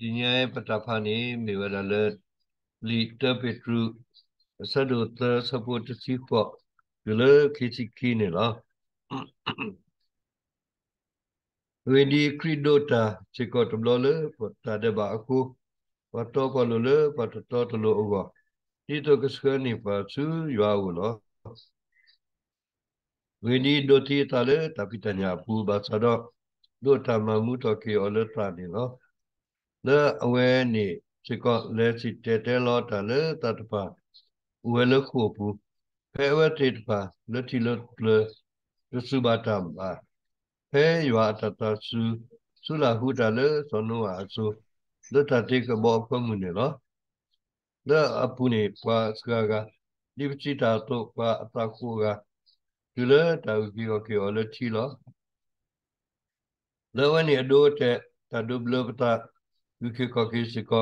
ดีนี้ปัตตภานีมีเวลาเลิศลีเตอร์เปตรูสะดุดเตอส์สปูตซีฟอกคือเลิกคิสิกีเนี่ยเหรอเวดีครีดโดตาชิกอตมลเลยพอตาเดบกกูพอตโตปาลเลปัตโตตโลอวะนี่ตัวกษัตริย์นี่ปัจูุบันวะเหรอวันนี้ดูที่ทะเลแต่พิจารณาผู้บาดเจ็ดูตามมุมตะเคียนเลืตานี่เนาะ le awani chiko le si te te lo ta le ta ta pa we le khu pu phe we te ta pa le ti le le le su ba ta ma phe ywa ta ta su su la hu ta le so no wa su le ta te ka bo pho mu ne lo le apu ne pa ska ga di chi ta to pa ta khu ga du le ta u ki o ki o le ti lo le wani ado te ta du blo ta ဝိခေကကေရှိက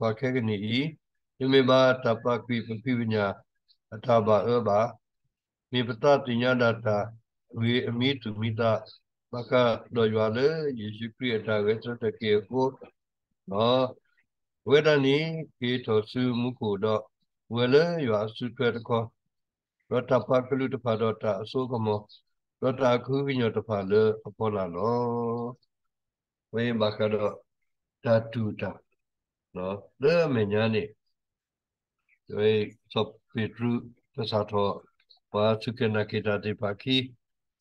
ပါခဲကနေဤယမေဘာတပကိပပိဝညာအထာဘာအဘာမေပတတိညာဒတာဝေအမိတုမိတာဘကတော့ရွာလေယေရှုခရစ်တာဝေသတကေကိုနော်ဝေဒနီကေထောစုမှုကိုတော့ဝေလေရွာစုတွေ့တကောရတပါကလူတဖာတော့တာအစိုးကမောရတခုညတဖာလေအပေါ်လာလောဝေဘကတော့ statuta no le menyane doi so petru pesato pa sukena kita di paki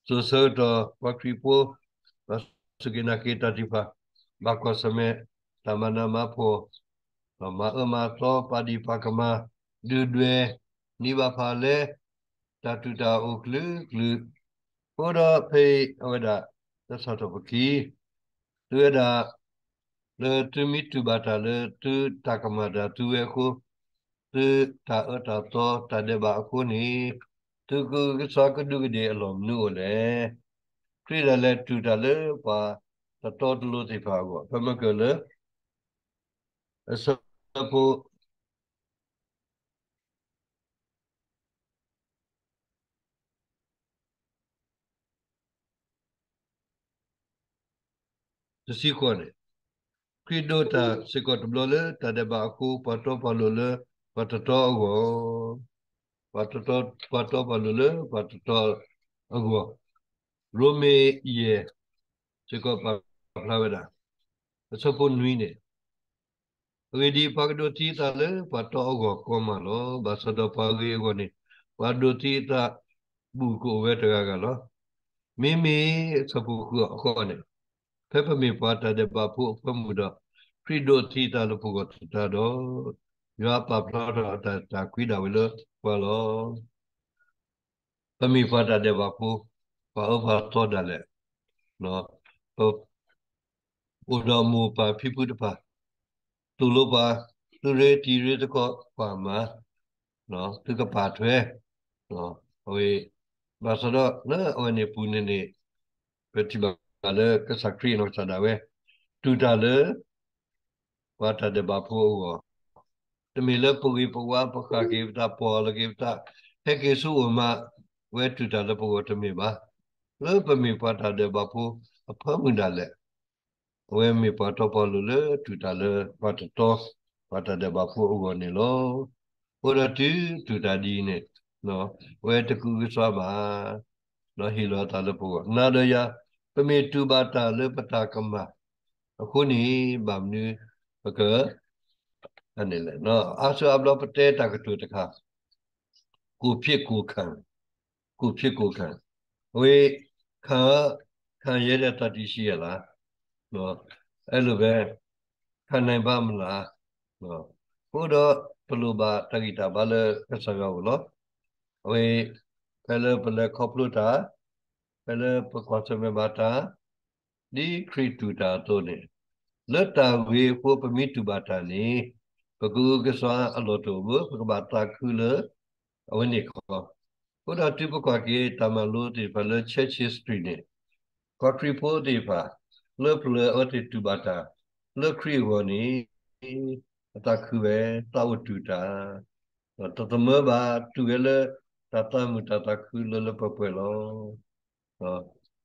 so so to wakripo pa sukena kita di pa bako seme tamana mapo ma ma to pa di pakama du dwe ni ba pha le statuta o klu klu ora pe awada သတ်တော်ပကီတွေ့တာလေသူမိသူဘာတာလေသူတကမတာသူဝဲခုသူတာအတာတော့တတဲ့ဘာခုနီသူကစောကဒုကဒီအလုံးနူလေခရီလာလေသူတာလေပါတတော်တလို့သိပါကောဘမကလေအစဖို့တစီကောနဲ့ credo ta sikot blole ta de ba ku pato palole patato go patato pato palole patato go rome ye sikot pa plaveda so pun nui ne wedi pagdo ti ta le pato go koma lo basado pagi go ni pagdo ti ta bu ko ve ta ga lo mimi sapu ko ko ne pepa mi pata de ba pu ko mu da ရိဒိုသီတာလို့ပုဂ္ဂိုလ်တတော်ယောပပလာတာတာကွိဒါဝေလပါလောပမိဖတာတဲ့ဘာပူဘာဥပါတော်တယ်နော်ဥဒမူပါဖိပုတပါသူလိုပါသူရေတီရေတကောပါမှာနော်သူကပါထွဲနော်ဟိုဘာဆိုတော့နော်အဝင်ပူနေနေပတိဘာလည်းကစခရီနော်စတာဝဲတူတာလည်း wata de ba pho wo de me le pu gi pu wa pa ka gi ta po la gi ta he ke su ma we tu ta le pu wo de me ba le pa me pa ta de ba pho a pha mu da le we me pa to pa lu le tu ta le pa ta to pa ta de ba pho wo ne lo wo da tu tu ta di ne no we te ku gi sa ba no hi lo ta le pu wo na de ya ပမေတုပါတာလေပတာကမအခုနေဗမ္နုကအနေနဲ့နော်အာဆိုအဘလပတဲတကတူတခါကိုဖြစ်ကိုခံကိုဖြစ်ကိုခံဝေခံခံရတဲ့တတိရှိရလားနော်အဲ့လိုပဲခံနိုင်ပါမလားနော်ဘုတော့ဘလိုပါတဂိတာဘာလဲခက်ဆောက်ရောလို့ဝေဖဲလပလခေါပလူတာဖဲလပကွာဆမေဘာတာဒီခရီတူတာတို့နေလွတ်တာဝေဖို့ပမိတုပါတာနေဘဂုကစွာအလောတုဘဘဂဝတာခုလအဝနိခောဘုဒ္ဓတိပကကေတမလုတိဘလချက်ချစ်စတရီနေကောထရီဖိုဒီပါလွတ်ပလအတိတုပါတာလွတ်ခရီဝနီအတခုပဲတဝတုတာတတမဘာတူရလတတမတတခုလလပပွဲလော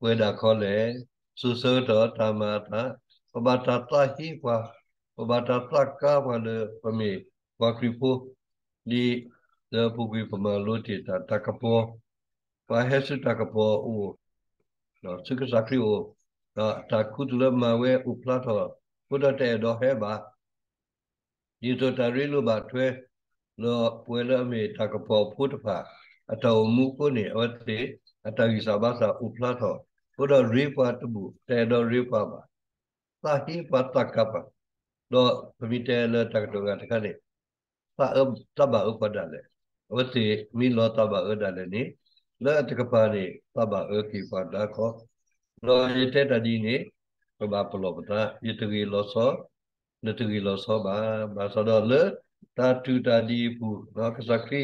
ဝေဒခေါ်လေစုစောတတမတာပဘတာတာဟိကွာပဘတာတာကာဝလပမေဝါခရီပိုဒီလပုဂိပမလိုတီတာတကပေါ်ပါဟက်စတကပေါ်ဦးနော်စုကစခရီဦးတာတကုဒလမဝဲဥပလာတော်ဘုဒ္ဓတဲ့တော်ဟဲပါဒီဆိုတရီလိုပါထွဲလောပွဲလမေတကပေါ်ဖုတဖာအတော်မူကိုနေအတေအတကြီးစာဘာစာဥပလာတော်ဘုဒ္ဓရေပါတမှုတဲ့တော်ရေပါပါစာဟိဝတကပတော့ပမိတဲလတကတုံကတခါလေစာအတဘဥပဒလေဝတိမိလောတဘဥဒလေနိလက်တကပါနေတဘဥကိပဒခောလောရတတဒီနိပဘပလောပဒယတရီလောစောနတရီလောစောဘာဘာစောတော့လေတာတူတာဒီပူနောကစကရီ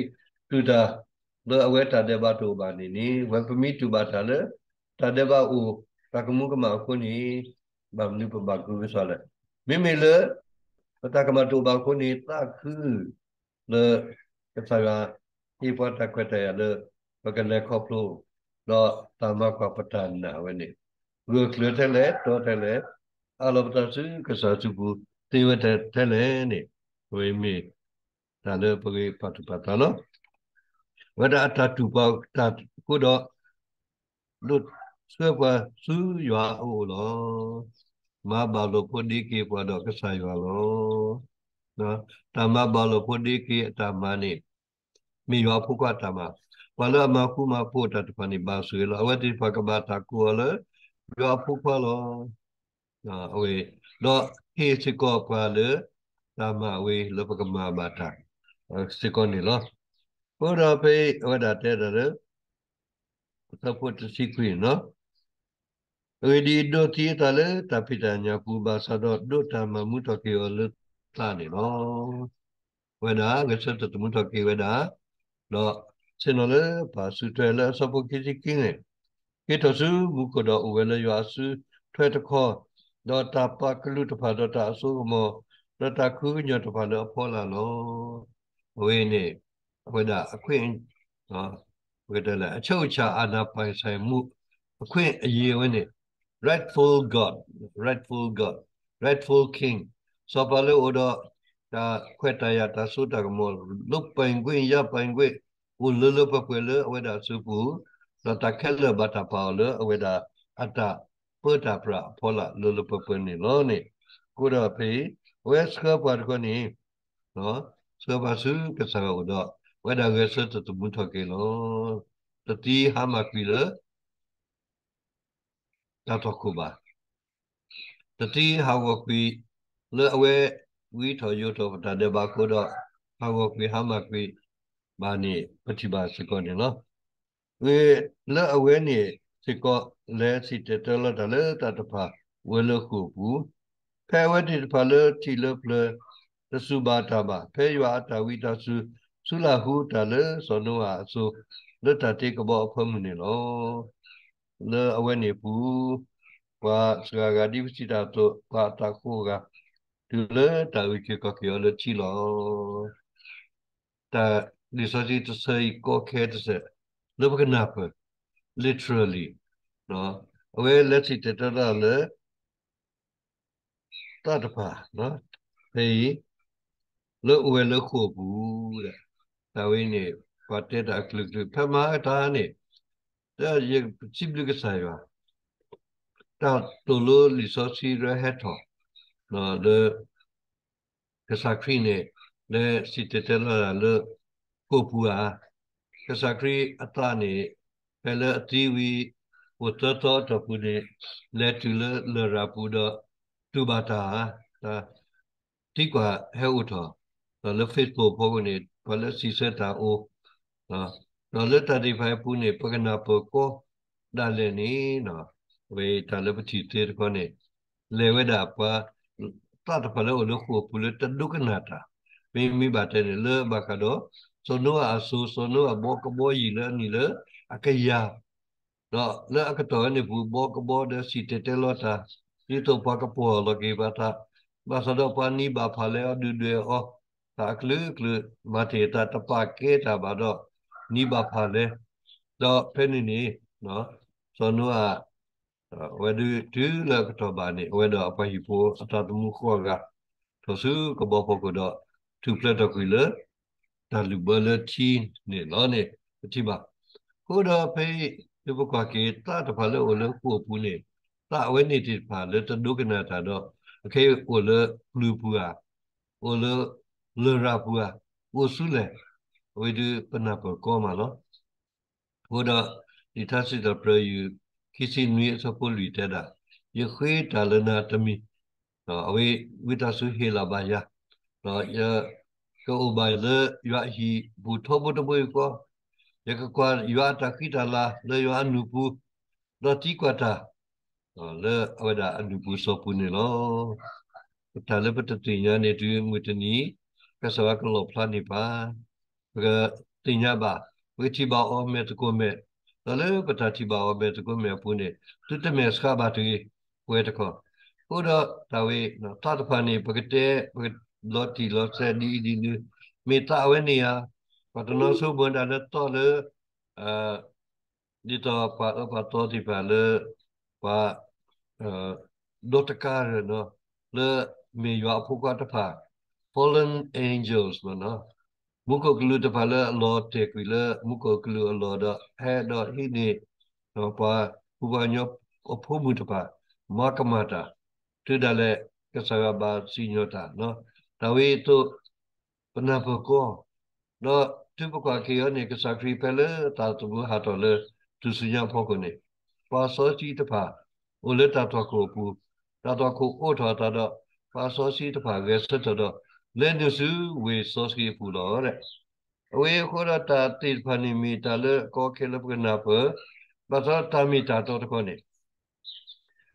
တူတာလောအဝဲတာတဲ့ဘတူပါနေနိဝပမိတူပါတာလေတာတဲ့ဘဥတကမှုကမအခုနိบำนุปบากุวิสวะเลยไม่มีเลยพระตากรรมตัวบางคนนี้ตาคือเลยกับสายาที่พระตากรแต่เลยประกันในครอบครัวเราตามมาความประทานหนาวันนี้เรือเคลือแท้เล็ดตัวแท้เล็ดอารมณ์ตาซื้อกระสาสุบูตีวันแท้แท้เล็ดนี่ဝိမေသာလပရိပတ္တပတနောဝဒအတတုပောတကုတော့လွတ်ဆွဲပွားစူးရွာအိုလောမဘာလို့ကိုဒီကေပွားတော့ကဆာရွာလောနော်တမဘာလို့ကိုဒီကေအတမနိမိရွာဖုကတမဘာလမခုမဖို့တတပနိဘာဆွေလောအဝတိပကဘာတကူလောရွာဖုကလောနော်အဝေတော့ဟေစကောပွားလေတမဝေလပကမဘာတစကောနိလောဘောရပေဝဒတဲ့ရသဖို့တစီခွေနော် wedi do ti tale tapi tanya ku bahasa do do tamamu toki olu tani no weda gesa tetemu toki weda do senole pasu tuela sapo kisi kine kita su buku do uwele yuasu tue teko do tapa kelu tepa do tasu mo do taku nyo tepa do pola no wene weda akuin no weda la chau cha anapai sai mu akuin ayi wene Redful God Redful God Redful King ဆိုပါလို့တော့ဒါခွဲ့တရတာဆိုတာကမောလုတ်ပိုင်ခွင့်ရပိုင်ခွင့်ဟိုလလပပွေလဝေဒစုပူလတခဲလဘတာပါလဝေဒအတပုတာပရဖောလလလပပွေနေလောနေကုရဖေဝက်စကပါခနီနော်စောပါစုကစားတော့ဝေဒဝေစတတမှုထကေလောတတိဟာမကီလတော့ခုပါတတိဟောကပိလေအဝဲဝိထောယုထောပတတဲ့ဘာကိုတော့ဟောကပိဟာမပိဘာနေပฏิဘာစကောနေနော်ဝေလေအဝဲနေစကောလဲစီတတလတလဲတတဖာဝေလခုဘူးဖဲဝဲတိတဖာလေတီလပလသစုဘာတာဘာဖဲရွာတဝိတစုသုလဟုတလဲသောနောအဆုလတတိကဘောအဖမနေလောလေအဝဲနေဘူးဝါစကာဂဒီစီတာတော့ဘာတာခိုကဒီလေတာဝိကေကကရလချီလောတာဒီစစီတဆေကိုခဲတဆေလေဘကနာပ literally နော်အဝဲလက်စီတတတလေတတပါနော်ဟေးလေအဝဲလေခိုဘူးတဲ့တာဝိနေပတ်တဲ့တာကလကဖမတာနေ da ye posible ke sai wa ta to lo li so si re he tho no de ke sa kri ne ne si te te la le ko pu a ke sa kri ata ne pe le ti wi wo to to to pu ne le tu le le ra pu do tu ba ta ta ti kwa he u tho le facebook po ne pa le si se ta o နော်နော်လက်တတိဖိုင်ပူနေပကနာပကိုဒါလည်းနေနော်ဝေတလပတိတေကောနေလေဝဒပါတတ်ဖလောလခုပူလတဒုကနာတာမိမိဘာတဲ့လေဘကတော့စောနောအဆူစောနောဘောကဘောကြီးလည်းနီလေအကရတော့လက်အကတော်နေဘူးဘောကဘောဒစီတေတေလောတာဒီတော့ပါကပေါ်လောကေဘာတာဘာစတော့ပါနီဘာဖလဲအဒူဒွေဟောတာကလုကလုမထေတာတပကေတာဘာတော့နိဘာဖာလေတော့ဖဲနေနေနော်ဇောနုကဝဲဒူဒူလကတော့ဘာနေဝဲတော့အပိုင်ပိုအတတမှုခေါ်ကသူစုကဘောဖို့ကတော့သူပလက်တော့ကွေလေဒါလူဘလတီနေလောနေအချိပါဟိုတော့ဖေးဒီဘကကေတာတဖလို့လို့ကိုပူနေတာဝဲနေတိဖာလေတဒုကနာတာတော့အခေကိုလေလူပူဟာကိုလေလရာပူဟာကိုစုလေ we do panapa koma lo woda itasi da prayu kisi nui sapoli teda ye khwe talana tami awe witasu hela baya no ya ko ba le ya hi bu tho bu de ko ye ka kwa ya ta ki ta la le ya nu pu do ti kwa ta le awada anu pu so pu ne lo ta le pa ta ti nya ne tu mu ta ni ka sa ka lo pla ni pa တင်ညပါဝိတိပါအောမေတကုမေတလေပတတိပါအောမေတကုမေပုန်တုတမေစခဘာတိဝေတခောဥဒတဝေနသတဖာနေပကတေလောတိလောစဒီဒီမေတဝေနီယပတနောဆုဘန္ဒနတောလေအာဒီတော့ပါပါတော်ဒီပါလေပါအာဒတ်ကာရနော်လေမေယောဖုကတဖာ fallen angels မနော်มุกกลูตะพะละลอเตกวิละมุกกลูลอดอแฮดอฮินี่นอปาอุบายบอพมุตะปะมากมาตาตือดะละกะสะกะบาสิญอตาเนาะตะเวตุปนะปะกอเนาะตุปะกะเคยนี่กะสะครีเพลตาตุบุหาตอเลตุสุญญพอกนี่ปาสอจีตะพะโอเลตาตะโกปูตาตะโกโอทาตาดอปาสอซีตะพะเวสตะดอလက်ဒစုဝေစောစီပူလောတဲ့အဝေခောရတာတိဖဏိမီတလကောခေလပကနာပမသတာမီတာတော်တကောနေ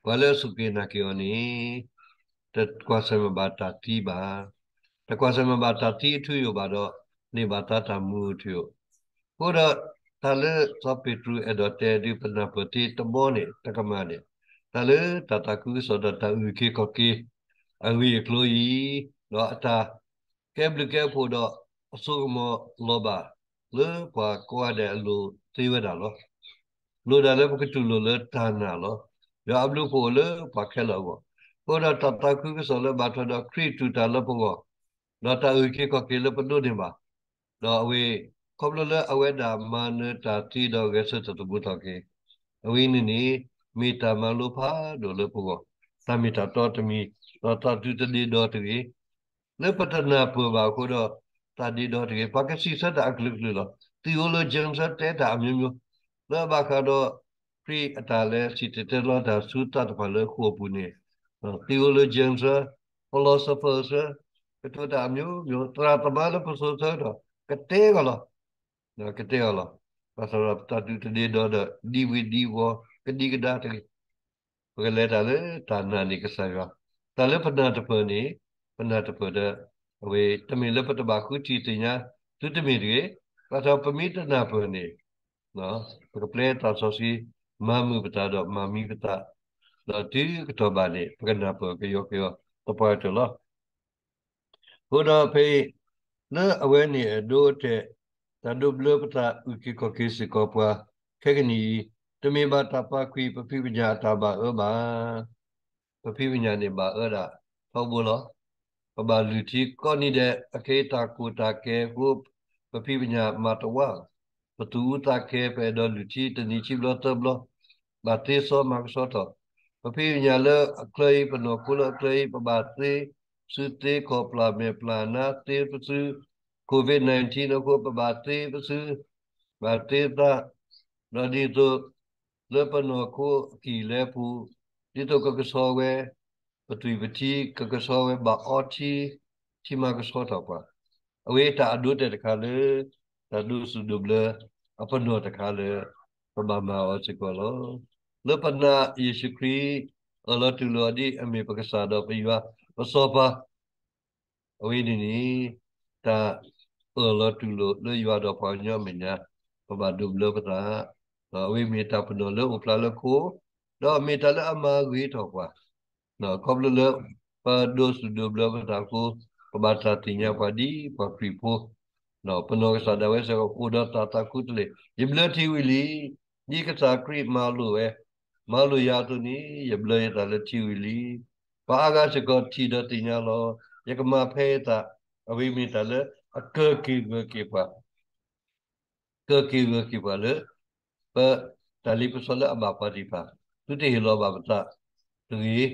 ဘလစုကေနာကေယောနီတကွာဆမဘာတာတိပါတကွာဆမဘာတာတိအထုယောပါတော့နေဘာတာတမူထုယောကိုရတလသပိတရူအဒတေဒီပနာပတိတဘောနေတကမနေတလတတကုသောတတဥကေကောကေအဝေကလိုယီလောအတာကဲဘလကဲဖို့တော့အစုမလောပါလေကွာကွာတယ်လို့သိရတာလောလို့ဒါလည်းပကတူလို့လဲတာနာလောရအဘလူဖို့လေပါခဲလောဘောဒါတတကူကဆိုလဲဘာထတော့ခရီတူတာလဖို့ကောတော့တာဥကေကကေလပဒုန်ဘာတော့အဝေးခေါပလလအဝေဒါမနတာတီတော့ကဲဆတ်တဘူတော့ကေအဝေးနိနီမေတာမလို့ဖာတို့လဖို့ကောသမီတာတော်တမီတော့တာတူတလီတော့တကြီး ne patana po ba ko do ta di do de pa ka si sa da klu klu lo theologian sa te da myo myo lo ba ka do pri ata le si te te lo da su ta da le ko bu ne theologian sa philosopher sa ke to da myo myo tra ta ba le so sa do ka te ga lo na ka te ga lo pa sa ra ta du te do da di wi di wo ka di ga da te ဘယ်လဲတာလဲတာနာနေကစားရတာလဲပနာတပနေပနတပဒဝေတမေလပတဘာခုတီတညာသူတမေတွေပထောပမိတနာပနေနော်ပကပလေတာဆိုစီမမှုပတာတော့မမီပတာတော့ဒီကတော့ဗာနေပကနာပကယောကယောတပတ်တလားဘုဒ္ဓဖေနာအဝဲနေအဒိုတဲ့တဒုဘလပတာဥကိကကိစကောပွားခေကနီတမေပါတပခွေပပိပညာတပါအဘာပပိပညာနေပါအဲ့ဒါဟုတ်ဘူးလားပမာလူတီကောနိတဲ့အခေတာကိုတာကဲကိုပပိပညာမတဝပတူတာကဲပဲတော့လူတီတနိချိဘလတဘလမတေဆောမကဆောတော့ပပိပညာလအခလေပနောကုလအခလေပမာသေစုတေခောပလာမေပလာနာတေပစုကိုဗစ် -19 ကိုပမာသေပစုမတေတာရဒီတုလပနောကိုကီလေပူဒီတုကကဆောဝဲပတိပတိကကဆောဝေဘာအောတီချီမကဆောတော့ပါအဝေးတာအဒုတဲ့တခါလေတဒုစုဒုဘလအပနောတခါလေပဘာမာအောချကောလောလပနာယေရှုခရစ်အလတူလောဒီအမေပက္ကစားတော့ပြီဝါပစောပါအဝေးဒီနီတာအလတူလောလေရွာတော့ပါညမညာပဘာဒုဘလပတာအဝေးမေတ္တာပနောလောဥပလာလကိုတော့မေတ္တာလအမဂွေတော့ပါ na qabla la pa dos do bla ba ta ko pa ba ta ti nya pa di pa pri po na pa no sa da we sa ko da ta ta ku tle yim la thi wi li ni ka sa kri ma lu we ma lu ya tu ni yim la ya ta la thi wi li pa ga sa ko thi da ti nya lo ya ka ma phe ta a wi mi ta le a ka ki ga ki pa ka ki ga ki pa le pa ta li pa sa la ba pa di pa tu te hi lo ba ba ta tu yi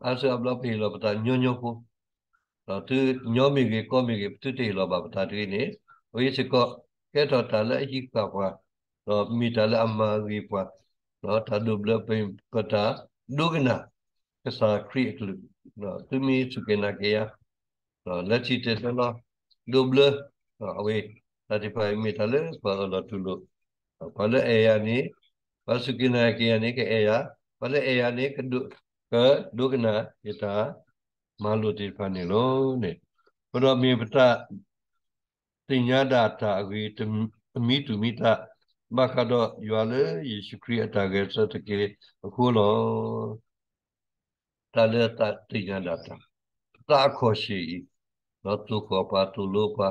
Alltså abla pe lo bata nyonyo ko. Lo tu nyomi ge ko mi ge tu te lo ba bata tri ni. O yi se ko ke to ta la yi ka kwa. Lo mi ta la amma ge kwa. Lo ta du bla pe ko ta du ge na. Ke sa kri ek lu. Lo tu mi su ke na ke ya. Lo la chi te sa lo du bla. Lo awe ta ti pa mi ta le pa lo tu lo. Pa le e ya ni. Pa su ke na ke ya ni ke e ya. Pa le e ya ni ke du ကဒုက္ခနာယတာမာလုတိဖာနေလုံးတဲ့ဘုရောမေပတတိညာတာတာအဂေအမိတုမိတမခတော့ယွာလေယေရှုခရစ်အတာကဲစတကေအခုလောတာလေတာတိညာတာတာခေါ်ရှိလောတုခောပါတုလောပါ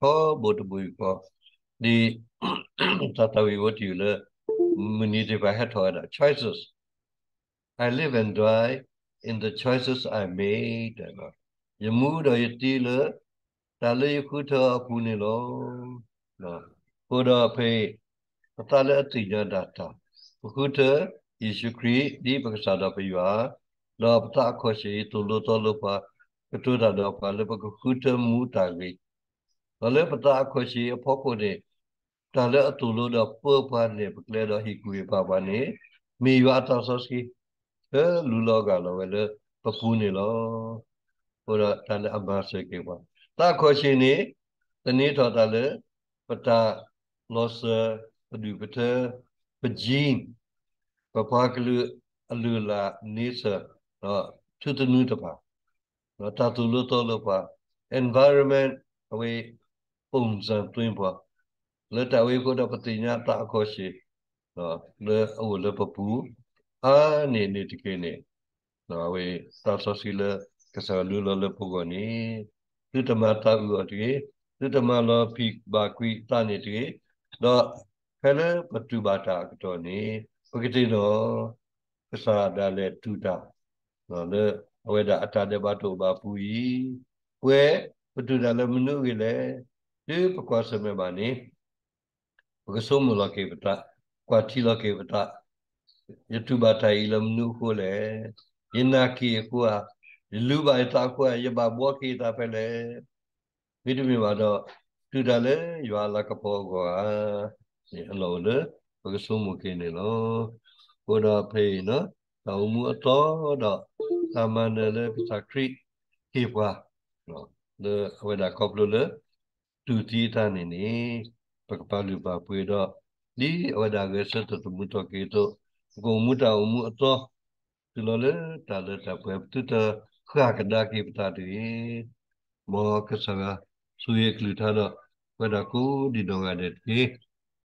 ဟောဘုတ်ဘူကောဒီသတဝိဝတိလေမနိတေပါဟထောရ choices I live and die in the choices I made. You move or you deal, tali you could have punilo. No, could have pay a tali a tina data. Kukuta is you create deep a sada for you are. No, ta koshi to loto lupa, kutuda dopa, lupa kukuta mutagi. No, lupa ta koshi a poco de. Tali a tulu da purpa ne, but let her he could be papa ne. Me you are tossing. လူလောကလောပဲလေပပူးနေလောဟောတော့တန်အဘာစေကေဝတာခေါ်ရှင်နေတနေ့ထော်တာလေပတာလောစပဒုပတပဂျင်းပပကလူအလူလာနေစတော့သူတနူးတပါတော့တာသူလို့တော့လို့ပါ environment အဝေးပုံစံတွင်းပါလက်တဝေးကိုတော့ပတိညာတာအခေါ်ရှင်တော့လေအိုလေပပူးအနေနေတကယ်နေနော်ဝေသာသစီလကစားလူလလပုဂ္ဂိုလ်နေသုတမတာဥတော်ဒီသုတမလောဖိဘာကွိတနေဒီတော့ခလပတုဘာတာတော်နေပကတိတော်ကစားဒါလေတုတာနော်လေအဝေဒအတတဘတုဘာပူဤဝေပတုဒါလေမနုကြီးလေဒီပကွာစမေပါနေပကစုံမလကေပတကွာတီလကေပတ yutubata ilamnu kule inaki kuwa luba ita kuwa yaba bwa ki ta pele mitu mi ba do tu da le ywa la ka po go a ni lo le ko so mu ke ni lo ko da pe no ta mu to da ta man le pi ta kri ki kwa no de we da ko lo le tu ti ta ni ni pa pa lu ba pu do ni we da ge sa tu mu to ke to ကိုမှုတာမှုအတော်ဒီလိုလေတာလေတာပွဲတူတာခါကဒါကိပတာတီမောကဆရာဆွေကလူထားတော့ဝဒါကိုဒီတော့ကတဲ့